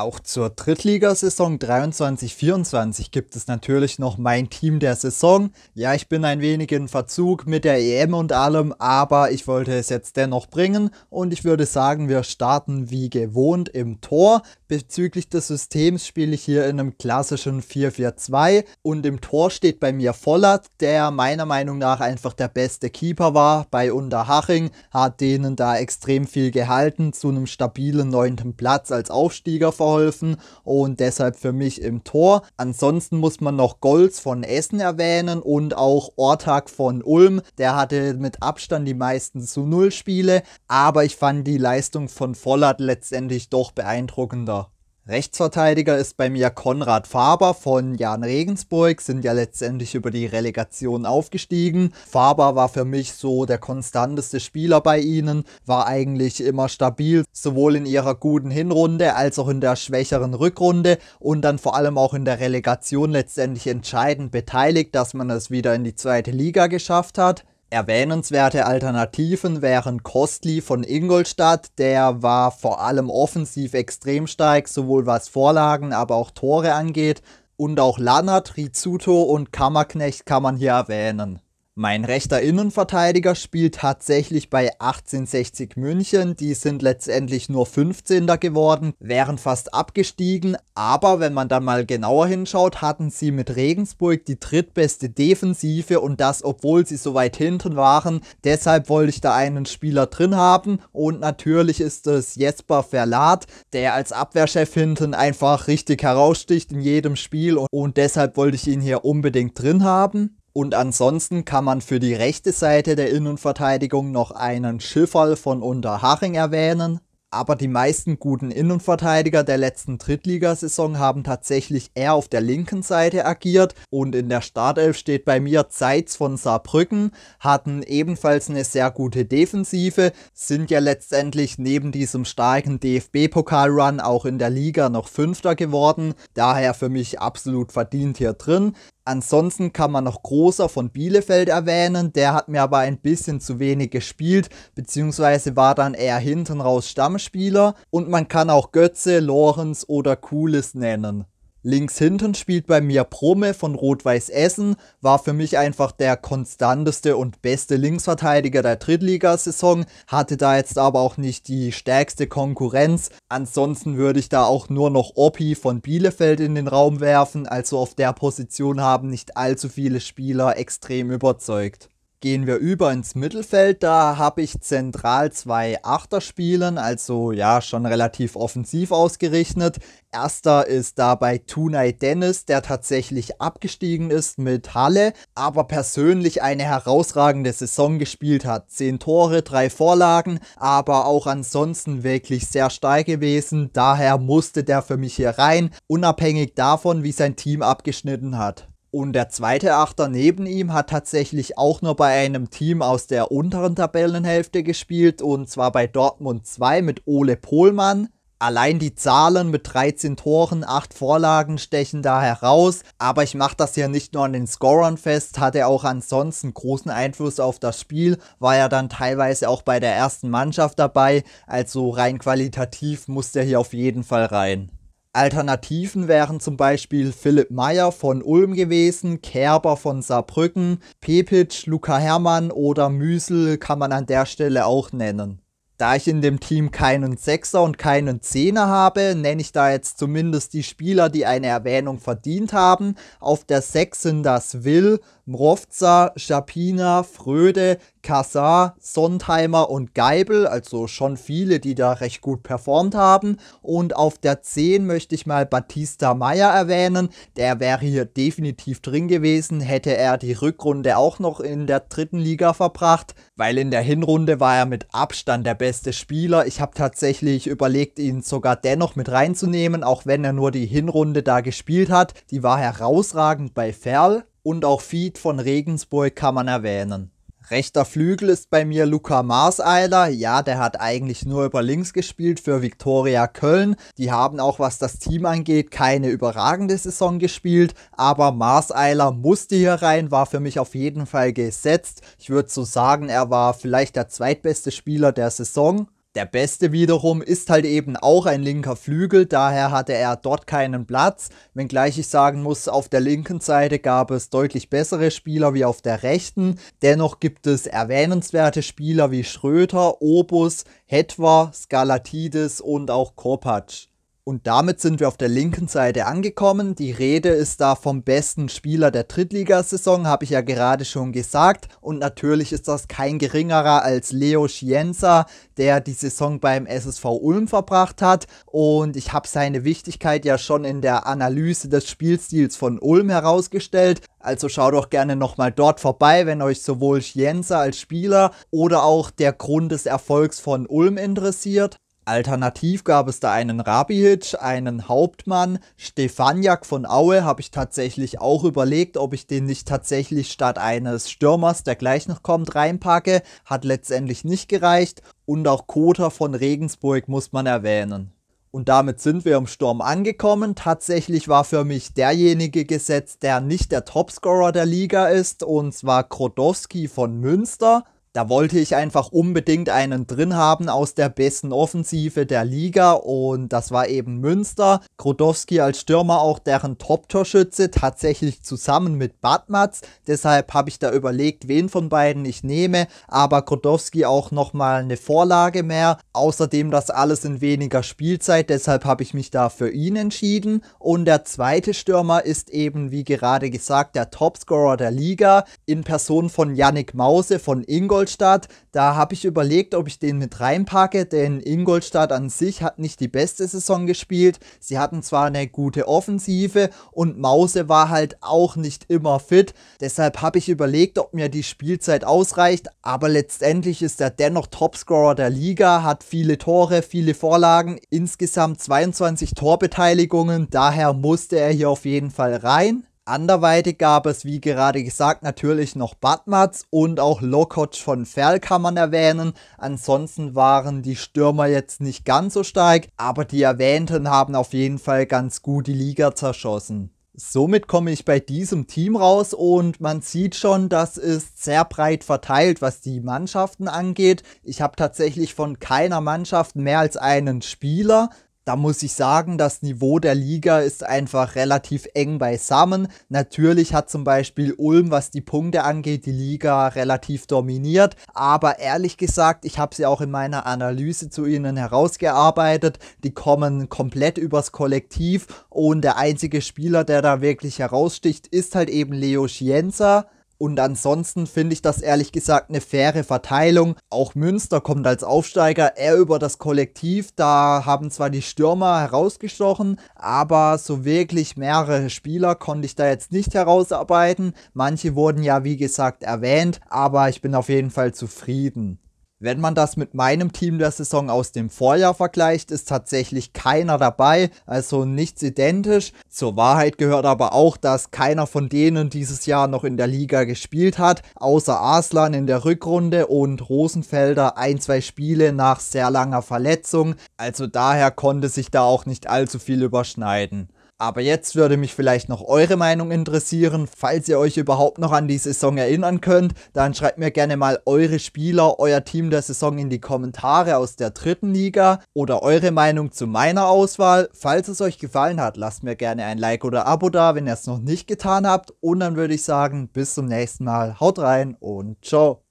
Auch zur Drittligasaison 23-24 gibt es natürlich noch mein Team der Saison. Ja, ich bin ein wenig in Verzug mit der EM und allem, aber ich wollte es jetzt dennoch bringen und ich würde sagen, wir starten wie gewohnt im Tor. Bezüglich des Systems spiele ich hier in einem klassischen 4-4-2 und im Tor steht bei mir Vollert, der meiner Meinung nach einfach der beste Keeper war bei Unterhaching, hat denen da extrem viel gehalten zu einem stabilen neunten Platz als Aufstieger von verholfen und deshalb für mich im Tor. Ansonsten muss man noch Golds von Essen erwähnen und auch Ortag von Ulm. Der hatte mit Abstand die meisten zu Null Spiele, aber ich fand die Leistung von Vollert letztendlich doch beeindruckender. Rechtsverteidiger ist bei mir Konrad Faber von Jan Regensburg, sind ja letztendlich über die Relegation aufgestiegen. Faber war für mich so der konstanteste Spieler bei ihnen, war eigentlich immer stabil, sowohl in ihrer guten Hinrunde als auch in der schwächeren Rückrunde und dann vor allem auch in der Relegation letztendlich entscheidend beteiligt, dass man es wieder in die zweite Liga geschafft hat. Erwähnenswerte Alternativen wären Kostli von Ingolstadt, der war vor allem offensiv extrem stark, sowohl was Vorlagen, aber auch Tore angeht. Und auch Lannert, Rizuto und Kammerknecht kann man hier erwähnen. Mein rechter Innenverteidiger spielt tatsächlich bei 1860 München, die sind letztendlich nur 15. geworden, wären fast abgestiegen, aber wenn man dann mal genauer hinschaut, hatten sie mit Regensburg die drittbeste Defensive und das obwohl sie so weit hinten waren, deshalb wollte ich da einen Spieler drin haben und natürlich ist es Jesper Verlat, der als Abwehrchef hinten einfach richtig heraussticht in jedem Spiel und deshalb wollte ich ihn hier unbedingt drin haben. Und ansonsten kann man für die rechte Seite der Innenverteidigung noch einen Schifferl von Unterhaching erwähnen. Aber die meisten guten Innenverteidiger der letzten Drittligasaison haben tatsächlich eher auf der linken Seite agiert und in der Startelf steht bei mir Zeitz von Saarbrücken, hatten ebenfalls eine sehr gute Defensive, sind ja letztendlich neben diesem starken dfb pokalrun auch in der Liga noch Fünfter geworden, daher für mich absolut verdient hier drin. Ansonsten kann man noch Großer von Bielefeld erwähnen, der hat mir aber ein bisschen zu wenig gespielt, beziehungsweise war dann eher hinten raus Stammspieler und man kann auch Götze, Lorenz oder Kulis nennen. Links hinten spielt bei mir Brumme von Rot-Weiß Essen, war für mich einfach der konstanteste und beste Linksverteidiger der Drittligasaison, hatte da jetzt aber auch nicht die stärkste Konkurrenz. Ansonsten würde ich da auch nur noch Oppi von Bielefeld in den Raum werfen, also auf der Position haben nicht allzu viele Spieler extrem überzeugt gehen wir über ins Mittelfeld. Da habe ich zentral zwei Achter spielen, also ja, schon relativ offensiv ausgerichtet. Erster ist dabei Tunay Dennis, der tatsächlich abgestiegen ist mit Halle, aber persönlich eine herausragende Saison gespielt hat. Zehn Tore, drei Vorlagen, aber auch ansonsten wirklich sehr steil gewesen. Daher musste der für mich hier rein, unabhängig davon, wie sein Team abgeschnitten hat. Und der zweite Achter neben ihm hat tatsächlich auch nur bei einem Team aus der unteren Tabellenhälfte gespielt und zwar bei Dortmund 2 mit Ole Pohlmann. Allein die Zahlen mit 13 Toren, 8 Vorlagen stechen da heraus, aber ich mache das hier nicht nur an den Scorern fest, hat er auch ansonsten großen Einfluss auf das Spiel, war ja dann teilweise auch bei der ersten Mannschaft dabei, also rein qualitativ muss er hier auf jeden Fall rein. Alternativen wären zum Beispiel Philipp Meyer von Ulm gewesen, Kerber von Saarbrücken, Pepic, Luca Hermann oder Müsel kann man an der Stelle auch nennen. Da ich in dem Team keinen Sechser und keinen Zehner habe, nenne ich da jetzt zumindest die Spieler, die eine Erwähnung verdient haben. Auf der Sechs sind das Will, Mrovza, Schapina, Fröde, Kassar, Sondheimer und Geibel, also schon viele, die da recht gut performt haben. Und auf der 10 möchte ich mal Batista Meyer erwähnen. Der wäre hier definitiv drin gewesen, hätte er die Rückrunde auch noch in der dritten Liga verbracht, weil in der Hinrunde war er mit Abstand der beste Spieler. Ich habe tatsächlich überlegt, ihn sogar dennoch mit reinzunehmen, auch wenn er nur die Hinrunde da gespielt hat. Die war herausragend bei Ferl und auch Feed von Regensburg kann man erwähnen. Rechter Flügel ist bei mir Luca Marseiler. Ja, der hat eigentlich nur über links gespielt für Viktoria Köln. Die haben auch, was das Team angeht, keine überragende Saison gespielt. Aber Marseiler musste hier rein, war für mich auf jeden Fall gesetzt. Ich würde so sagen, er war vielleicht der zweitbeste Spieler der Saison. Der Beste wiederum ist halt eben auch ein linker Flügel, daher hatte er dort keinen Platz, wenngleich ich sagen muss, auf der linken Seite gab es deutlich bessere Spieler wie auf der rechten. Dennoch gibt es erwähnenswerte Spieler wie Schröter, Obus, Hetwa, Skalatidis und auch Kopacz. Und damit sind wir auf der linken Seite angekommen. Die Rede ist da vom besten Spieler der Drittligasaison, habe ich ja gerade schon gesagt. Und natürlich ist das kein geringerer als Leo Schienza, der die Saison beim SSV Ulm verbracht hat. Und ich habe seine Wichtigkeit ja schon in der Analyse des Spielstils von Ulm herausgestellt. Also schaut doch gerne nochmal dort vorbei, wenn euch sowohl Schienza als Spieler oder auch der Grund des Erfolgs von Ulm interessiert. Alternativ gab es da einen Rabihitsch, einen Hauptmann, Stefaniak von Aue habe ich tatsächlich auch überlegt, ob ich den nicht tatsächlich statt eines Stürmers, der gleich noch kommt, reinpacke. Hat letztendlich nicht gereicht. Und auch Kota von Regensburg muss man erwähnen. Und damit sind wir im Sturm angekommen. Tatsächlich war für mich derjenige gesetzt, der nicht der Topscorer der Liga ist, und zwar Krodowski von Münster. Da wollte ich einfach unbedingt einen drin haben aus der besten Offensive der Liga und das war eben Münster. Grodowski als Stürmer auch deren Top-Torschütze, tatsächlich zusammen mit Badmatz. Deshalb habe ich da überlegt, wen von beiden ich nehme, aber Grodowski auch nochmal eine Vorlage mehr. Außerdem das alles in weniger Spielzeit, deshalb habe ich mich da für ihn entschieden. Und der zweite Stürmer ist eben, wie gerade gesagt, der Topscorer der Liga in Person von Yannick Mause von Ingolstadt. Ingolstadt, da habe ich überlegt, ob ich den mit reinpacke, denn Ingolstadt an sich hat nicht die beste Saison gespielt. Sie hatten zwar eine gute Offensive und Mause war halt auch nicht immer fit. Deshalb habe ich überlegt, ob mir die Spielzeit ausreicht, aber letztendlich ist er dennoch Topscorer der Liga, hat viele Tore, viele Vorlagen, insgesamt 22 Torbeteiligungen, daher musste er hier auf jeden Fall rein. Anderweitig gab es, wie gerade gesagt, natürlich noch Badmatz und auch Lokoc von Ferl kann man erwähnen. Ansonsten waren die Stürmer jetzt nicht ganz so stark, aber die erwähnten haben auf jeden Fall ganz gut die Liga zerschossen. Somit komme ich bei diesem Team raus und man sieht schon, das ist sehr breit verteilt, was die Mannschaften angeht. Ich habe tatsächlich von keiner Mannschaft mehr als einen Spieler da muss ich sagen, das Niveau der Liga ist einfach relativ eng beisammen. Natürlich hat zum Beispiel Ulm, was die Punkte angeht, die Liga relativ dominiert. Aber ehrlich gesagt, ich habe sie auch in meiner Analyse zu ihnen herausgearbeitet. Die kommen komplett übers Kollektiv und der einzige Spieler, der da wirklich heraussticht, ist halt eben Leo Schienza und ansonsten finde ich das ehrlich gesagt eine faire Verteilung. Auch Münster kommt als Aufsteiger eher über das Kollektiv. Da haben zwar die Stürmer herausgestochen, aber so wirklich mehrere Spieler konnte ich da jetzt nicht herausarbeiten. Manche wurden ja, wie gesagt, erwähnt, aber ich bin auf jeden Fall zufrieden. Wenn man das mit meinem Team der Saison aus dem Vorjahr vergleicht, ist tatsächlich keiner dabei, also nichts identisch. Zur Wahrheit gehört aber auch, dass keiner von denen dieses Jahr noch in der Liga gespielt hat, außer Aslan in der Rückrunde und Rosenfelder ein, zwei Spiele nach sehr langer Verletzung. Also daher konnte sich da auch nicht allzu viel überschneiden. Aber jetzt würde mich vielleicht noch eure Meinung interessieren. Falls ihr euch überhaupt noch an die Saison erinnern könnt, dann schreibt mir gerne mal eure Spieler, euer Team der Saison in die Kommentare aus der dritten Liga oder eure Meinung zu meiner Auswahl. Falls es euch gefallen hat, lasst mir gerne ein Like oder Abo da, wenn ihr es noch nicht getan habt. Und dann würde ich sagen, bis zum nächsten Mal. Haut rein und ciao.